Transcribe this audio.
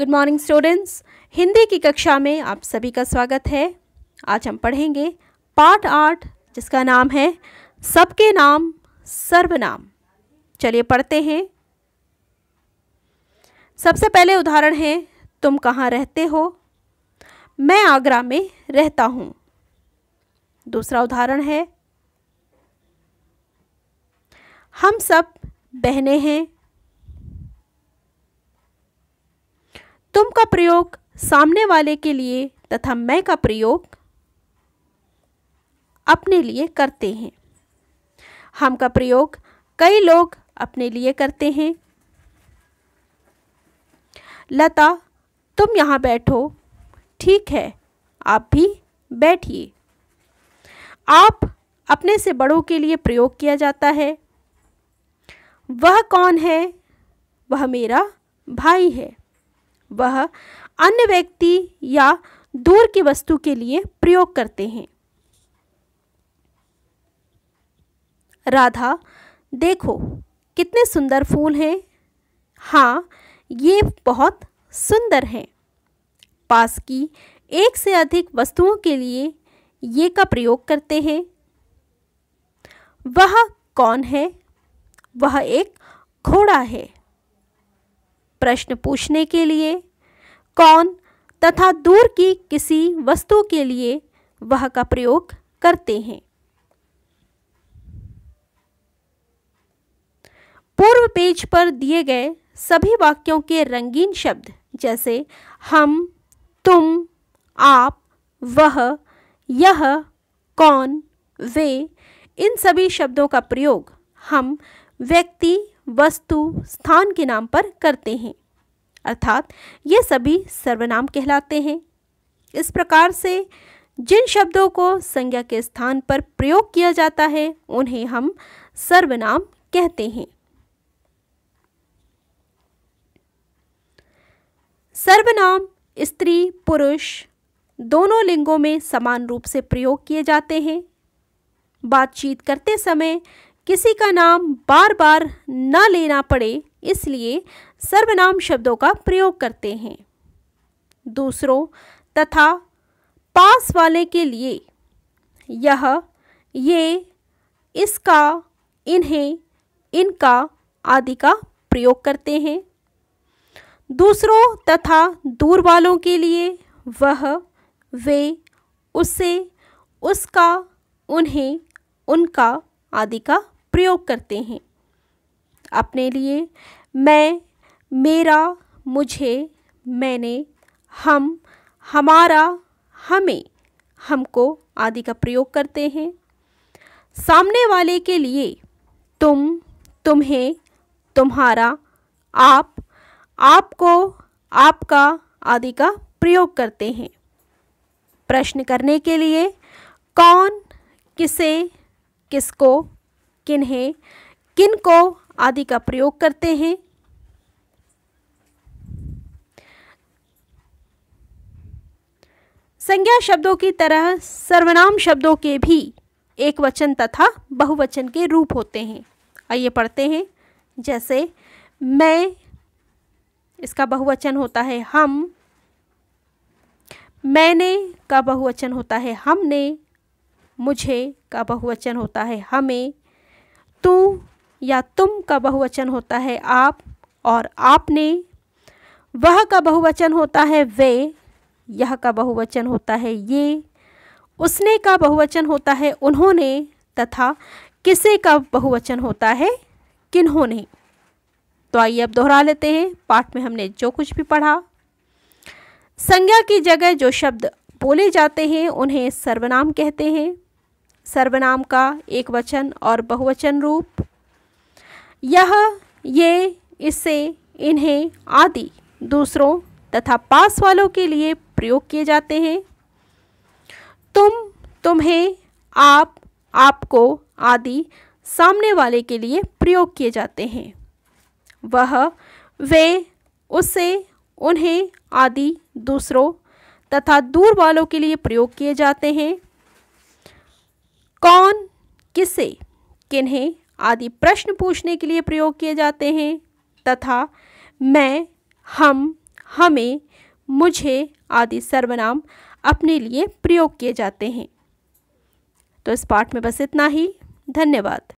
good morning students Hindi की कक्षा में आप सभी का स्वागत है आज हम पढ़ेंगे पार्ट आठ जिसका नाम है सबके नाम सर्वनाम चलिए पढ़ते हैं सबसे पहले उदाहरण है तुम कहाँ रहते हो मैं आगरा में रहता हूँ दूसरा उदाहरण है हम सब बहने हैं तुम का प्रयोग सामने वाले के लिए तथा मैं का प्रयोग अपने लिए करते हैं हम का प्रयोग कई लोग अपने लिए करते हैं लता तुम यहाँ बैठो ठीक है आप भी बैठिए आप अपने से बड़ों के लिए प्रयोग किया जाता है वह कौन है वह मेरा भाई है वह अन्य व्यक्ति या दूर की वस्तु के लिए प्रयोग करते हैं राधा देखो कितने सुंदर फूल हैं हाँ ये बहुत सुंदर हैं पास की एक से अधिक वस्तुओं के लिए ये का प्रयोग करते हैं वह कौन है वह एक घोड़ा है प्रश्न पूछने के लिए कौन तथा दूर की किसी वस्तु के लिए वह का प्रयोग करते हैं पूर्व पेज पर दिए गए सभी वाक्यों के रंगीन शब्द जैसे हम तुम आप वह यह कौन वे इन सभी शब्दों का प्रयोग हम व्यक्ति वस्तु स्थान के नाम पर करते हैं अर्थात ये सभी सर्वनाम कहलाते हैं इस प्रकार से जिन शब्दों को संज्ञा के स्थान पर प्रयोग किया जाता है उन्हें हम सर्वनाम कहते हैं सर्वनाम स्त्री पुरुष दोनों लिंगों में समान रूप से प्रयोग किए जाते हैं बातचीत करते समय किसी का नाम बार बार न लेना पड़े इसलिए सर्वनाम शब्दों का प्रयोग करते हैं दूसरों तथा पास वाले के लिए यह ये इसका इन्हें इनका आदि का प्रयोग करते हैं दूसरों तथा दूर वालों के लिए वह वे उसे उसका उन्हें उनका आदि का प्रयोग करते हैं अपने लिए मैं मेरा मुझे मैंने हम हमारा हमें हमको आदि का प्रयोग करते हैं सामने वाले के लिए तुम तुम्हें तुम्हारा आप आपको आपका आदि का प्रयोग करते हैं प्रश्न करने के लिए कौन किसे किसको किन्हें किन को आदि का प्रयोग करते हैं संज्ञा शब्दों की तरह सर्वनाम शब्दों के भी एक वचन तथा बहुवचन के रूप होते हैं आइए पढ़ते हैं जैसे मैं इसका बहुवचन होता है हम मैंने का बहुवचन होता है हमने मुझे का बहुवचन होता है हमें तू या तुम का बहुवचन होता है आप और आपने वह का बहुवचन होता है वे यह का बहुवचन होता है ये उसने का बहुवचन होता है उन्होंने तथा किसे का बहुवचन होता है किन्होंने तो आइए अब दोहरा लेते हैं पाठ में हमने जो कुछ भी पढ़ा संज्ञा की जगह जो शब्द बोले जाते हैं उन्हें सर्वनाम कहते हैं सर्वनाम का एक वचन और बहुवचन रूप यह ये इससे इन्हें आदि दूसरों तथा पास वालों के लिए प्रयोग किए जाते हैं तुम तुम्हें आप आपको आदि सामने वाले के लिए प्रयोग किए जाते हैं वह वे उससे उन्हें आदि दूसरों तथा दूर वालों के लिए प्रयोग किए जाते हैं कौन किसे किन्हें आदि प्रश्न पूछने के लिए प्रयोग किए जाते हैं तथा मैं हम हमें मुझे आदि सर्वनाम अपने लिए प्रयोग किए जाते हैं तो इस पाठ में बस इतना ही धन्यवाद